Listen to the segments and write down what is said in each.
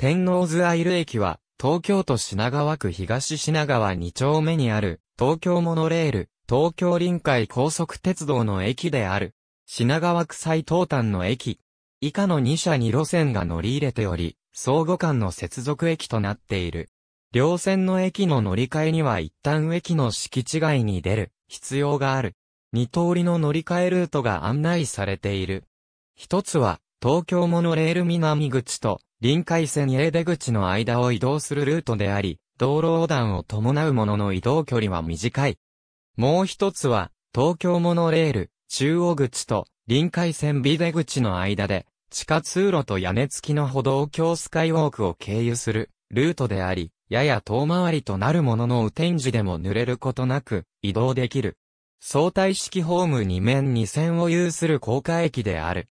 天王洲アイル駅は、東京都品川区東品川2丁目にある、東京モノレール、東京臨海高速鉄道の駅である、品川区最東端の駅。以下の2社に路線が乗り入れており、相互間の接続駅となっている。両線の駅の乗り換えには一旦駅の敷地外に出る必要がある。二通りの乗り換えルートが案内されている。一つは、東京モノレール南口と臨海線 A 出口の間を移動するルートであり、道路横断を伴うものの移動距離は短い。もう一つは、東京モノレール、中央口と臨海線 B 出口の間で、地下通路と屋根付きの歩道橋スカイウォークを経由するルートであり、やや遠回りとなるものの雨天時でも濡れることなく移動できる。相対式ホーム2面2線を有する高架駅である。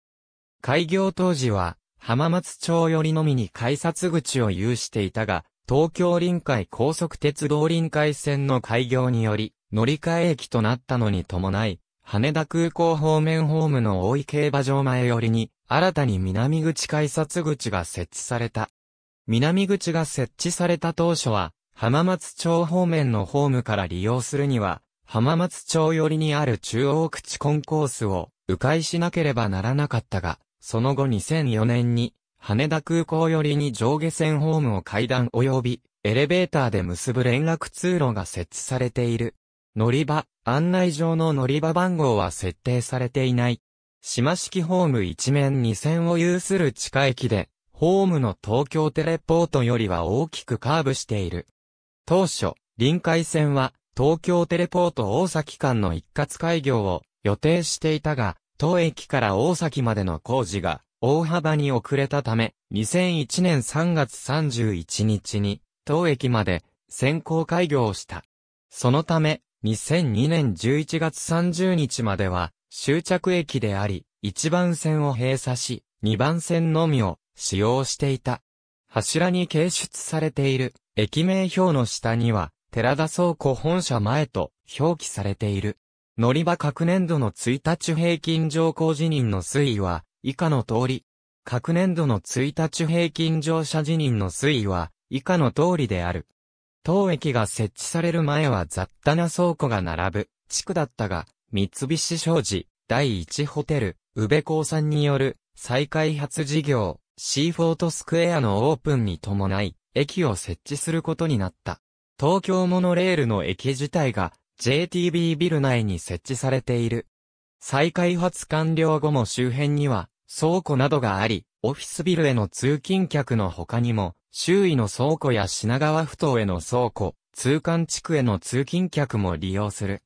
開業当時は浜松町寄りのみに改札口を有していたが、東京臨海高速鉄道臨海線の開業により、乗り換え駅となったのに伴い、羽田空港方面ホームの大井競馬場前寄りに、新たに南口改札口が設置された。南口が設置された当初は、浜松町方面のホームから利用するには、浜松町寄りにある中央口コンコースを迂回しなければならなかったが、その後2004年に、羽田空港寄りに上下線ホームを階段及び、エレベーターで結ぶ連絡通路が設置されている。乗り場、案内上の乗り場番号は設定されていない。島式ホーム一面二線を有する地下駅で、ホームの東京テレポートよりは大きくカーブしている。当初、臨海線は東京テレポート大崎間の一括開業を予定していたが、当駅から大崎までの工事が大幅に遅れたため、2001年3月31日に当駅まで先行開業した。そのため、2002年11月30日までは終着駅であり、1番線を閉鎖し、2番線のみを使用していた。柱に掲出されている駅名表の下には、寺田倉庫本社前と表記されている。乗り場各年度の1日平均乗降辞任の推移は、以下の通り。各年度の1日平均乗車辞任の推移は、以下の通りである。当駅が設置される前は雑多な倉庫が並ぶ、地区だったが、三菱商事、第一ホテル、宇部港産による、再開発事業、シーフォートスクエアのオープンに伴い、駅を設置することになった。東京モノレールの駅自体が JTB ビル内に設置されている。再開発完了後も周辺には倉庫などがあり、オフィスビルへの通勤客の他にも、周囲の倉庫や品川埠頭への倉庫、通関地区への通勤客も利用する。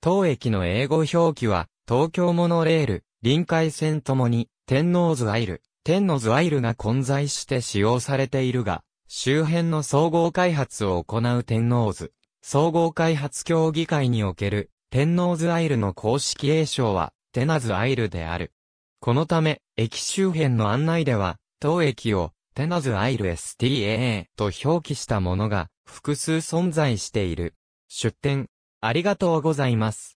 当駅の英語表記は、東京モノレール、臨海線ともに、天王ズアイル、天王ズアイルが混在して使用されているが、周辺の総合開発を行う天王ズ、総合開発協議会における、天王洲アイルの公式栄称は、テナズアイルである。このため、駅周辺の案内では、当駅を、テナズアイル STA と表記したものが、複数存在している。出展、ありがとうございます。